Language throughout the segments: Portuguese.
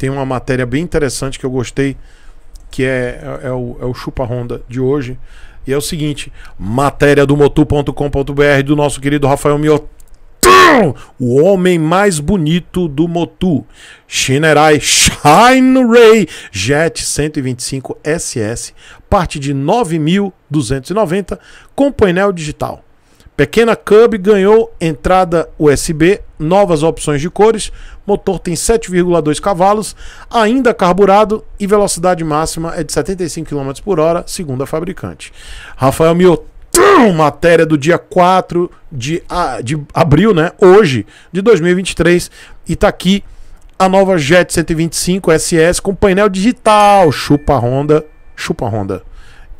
tem uma matéria bem interessante que eu gostei, que é, é, é, o, é o Chupa Honda de hoje. E é o seguinte: matéria do motu.com.br do nosso querido Rafael Mioto. O homem mais bonito do Motu. Shinerai Shine Ray Jet 125 SS, parte de 9.290, com painel digital. Pequena Cub ganhou entrada USB novas opções de cores. Motor tem 7,2 cavalos, ainda carburado e velocidade máxima é de 75 km por hora, segundo a fabricante. Rafael Miotão, matéria do dia 4 de, de abril, né? Hoje, de 2023, e tá aqui a nova Jet 125 SS com painel digital. Chupa Honda, chupa Honda.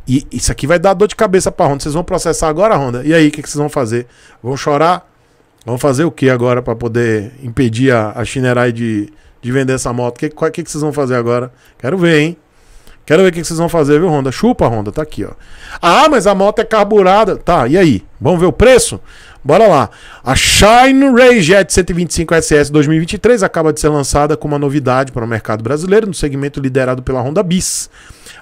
E isso aqui vai dar dor de cabeça para Honda. Vocês vão processar agora, Honda? E aí, o que, que vocês vão fazer? Vão chorar? Vamos fazer o que agora para poder impedir a, a Shinerai de, de vender essa moto? O que, que, que, vocês vão fazer agora? Quero ver, hein? Quero ver o que, que vocês vão fazer, viu, Honda? Chupa, Honda, tá aqui, ó. Ah, mas a moto é carburada. Tá, e aí? Vamos ver o preço? Bora lá. A Shine Ray Jet 125 SS 2023 acaba de ser lançada com uma novidade para o mercado brasileiro no segmento liderado pela Honda Bis.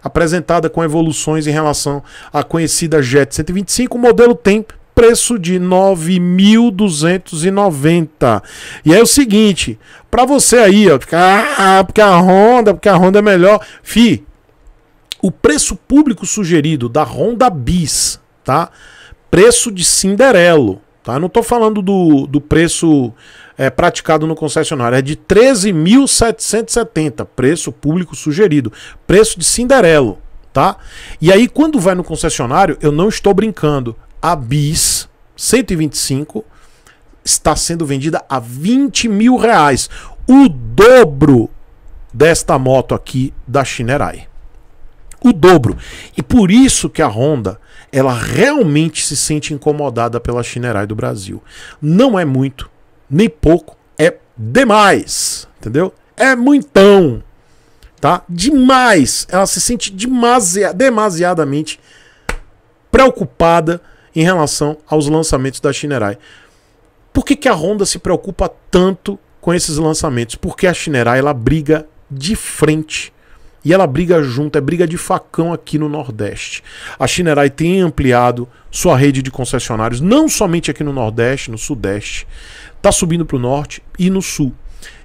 Apresentada com evoluções em relação à conhecida Jet 125, o modelo tem preço de 9.290. E é o seguinte, para você aí, ó, ah, porque a Honda, porque a Honda é melhor, fi, o preço público sugerido da Honda Bis, tá? Preço de Cinderelo, tá? Eu não estou falando do, do preço é, praticado no concessionário. É de 13.770, preço público sugerido. Preço de Cinderelo, tá? E aí, quando vai no concessionário, eu não estou brincando a Bis 125 está sendo vendida a 20 mil reais. O dobro desta moto aqui da Shinerai. O dobro. E por isso que a Honda ela realmente se sente incomodada pela Shinerai do Brasil. Não é muito, nem pouco, é demais, entendeu? É muitão, tá? Demais. Ela se sente demasi demasiadamente preocupada em relação aos lançamentos da Shinerai. Por que, que a Honda se preocupa tanto com esses lançamentos? Porque a Shinerai ela briga de frente e ela briga junto, é briga de facão aqui no Nordeste. A Shinerai tem ampliado sua rede de concessionários, não somente aqui no Nordeste, no Sudeste, está subindo para o Norte e no Sul.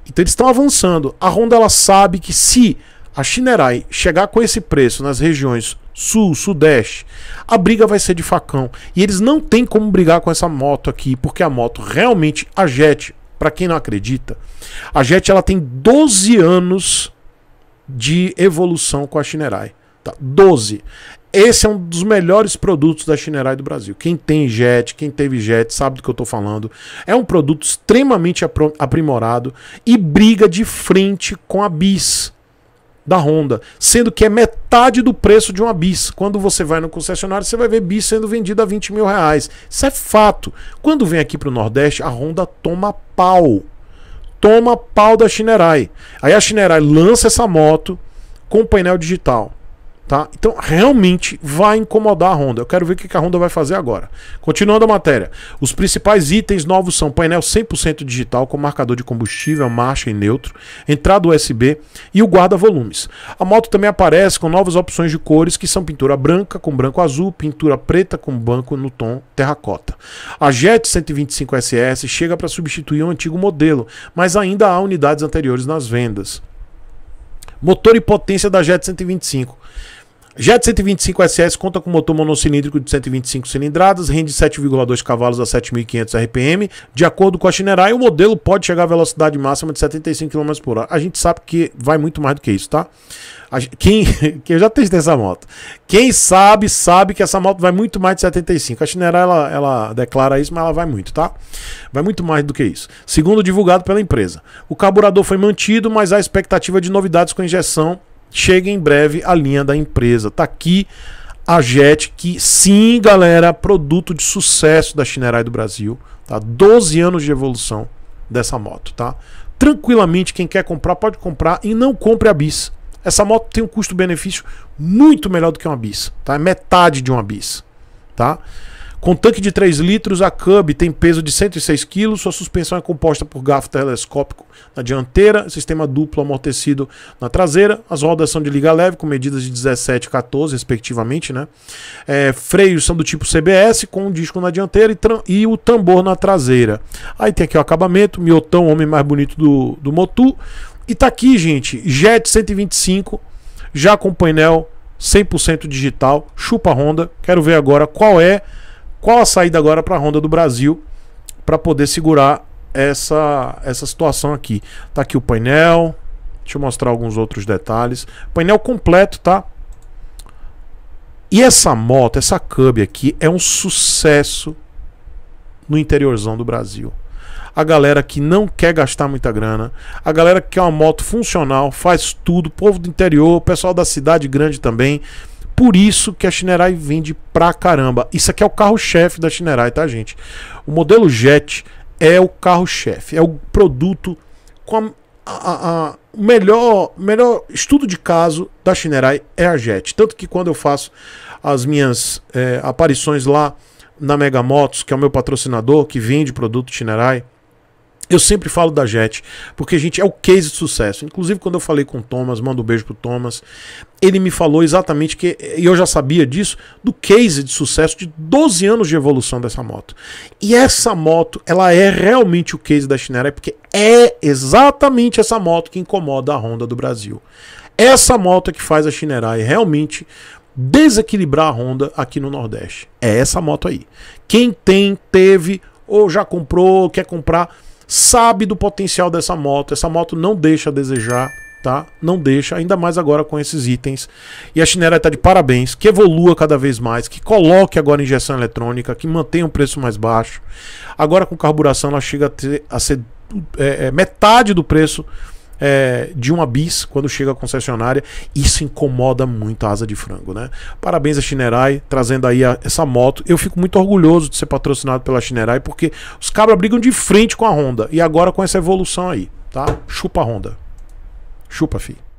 Então eles estão avançando. A Honda ela sabe que se a Shinerai chegar com esse preço nas regiões sul, sudeste. A briga vai ser de facão. E eles não têm como brigar com essa moto aqui, porque a moto realmente, a Jet, para quem não acredita, a Jet ela tem 12 anos de evolução com a Shinerai. Tá? 12. Esse é um dos melhores produtos da Shinerai do Brasil. Quem tem Jet, quem teve Jet, sabe do que eu estou falando. É um produto extremamente aprimorado e briga de frente com a Bis da Honda, sendo que é metade do preço de uma bis. Quando você vai no concessionário, você vai ver bis sendo vendida a 20 mil reais. Isso é fato. Quando vem aqui para o Nordeste, a Honda toma pau. Toma pau da Shinerai. Aí a Shinerai lança essa moto com painel digital. Tá? Então realmente vai incomodar a Honda. Eu quero ver o que a Honda vai fazer agora. Continuando a matéria: os principais itens novos são painel 100% digital com marcador de combustível, marcha e neutro, entrada USB e o guarda-volumes. A moto também aparece com novas opções de cores que são pintura branca com branco azul, pintura preta com banco no tom terracota. A Jet 125 SS chega para substituir o um antigo modelo, mas ainda há unidades anteriores nas vendas. Motor e potência da Jet 125. Jet 125 SS conta com motor monocilíndrico de 125 cilindradas, rende 7,2 cavalos a 7.500 RPM. De acordo com a Shinerai, o modelo pode chegar à velocidade máxima de 75 km por hora. A gente sabe que vai muito mais do que isso, tá? Quem, que eu já testei essa moto. Quem sabe, sabe que essa moto vai muito mais de 75. A Shinerai, ela, ela declara isso, mas ela vai muito, tá? Vai muito mais do que isso. Segundo divulgado pela empresa. O carburador foi mantido, mas há expectativa de novidades com injeção chega em breve a linha da empresa. Tá aqui a Jet, que sim, galera, produto de sucesso da Shinerai do Brasil, tá? 12 anos de evolução dessa moto, tá? Tranquilamente quem quer comprar pode comprar e não compre a Bis. Essa moto tem um custo-benefício muito melhor do que uma Bis, tá? É metade de uma Bis, tá? Com tanque de 3 litros, a Cub tem peso de 106 kg, sua suspensão é composta por garfo telescópico na dianteira, sistema duplo amortecido na traseira, as rodas são de liga leve, com medidas de 17 e 14, respectivamente, né? É, freios são do tipo CBS, com um disco na dianteira e, e, o tambor na traseira. Aí tem aqui o acabamento, miotão, homem mais bonito do, do Motu. E tá aqui, gente, Jet 125, já com painel 100% digital, chupa Honda. Quero ver agora qual é qual a saída agora para a Honda do Brasil para poder segurar essa, essa situação aqui? Tá aqui o painel. Deixa eu mostrar alguns outros detalhes. Painel completo, tá? E essa moto, essa Cub aqui, é um sucesso no interiorzão do Brasil. A galera que não quer gastar muita grana, a galera que quer uma moto funcional, faz tudo, povo do interior, pessoal da cidade grande também. Por isso que a Shinerai vende pra caramba. Isso aqui é o carro-chefe da Shinerai, tá, gente? O modelo Jet é o carro-chefe, é o produto com a, melhor, melhor estudo de caso da Shinerai é a Jet. Tanto que quando eu faço as minhas é, aparições lá na Mega Motos, que é o meu patrocinador, que vende produto Shinerai, eu sempre falo da JET, porque a gente é o case de sucesso. Inclusive, quando eu falei com o Thomas, mando um beijo pro Thomas, ele me falou exatamente que, e eu já sabia disso, do case de sucesso de 12 anos de evolução dessa moto. E essa moto, ela é realmente o case da Schneider, porque é exatamente essa moto que incomoda a Honda do Brasil. Essa moto é que faz a Chinerai realmente desequilibrar a Honda aqui no Nordeste. É essa moto aí. Quem tem, teve ou já comprou, quer comprar, sabe do potencial dessa moto. Essa moto não deixa a desejar, tá? Não deixa, ainda mais agora com esses itens. E a Chinera está de parabéns, que evolua cada vez mais, que coloque agora injeção eletrônica, que mantenha um preço mais baixo. Agora com carburação ela chega a, ter, a ser é, é metade do preço é, de uma bis quando chega à concessionária. Isso incomoda muito a asa de frango, né? Parabéns a Chinerai trazendo aí a, essa moto. Eu fico muito orgulhoso de ser patrocinado pela Chinerai porque os cabras brigam de frente com a Honda e agora com essa evolução aí, tá? Chupa a Honda. Chupa, fi.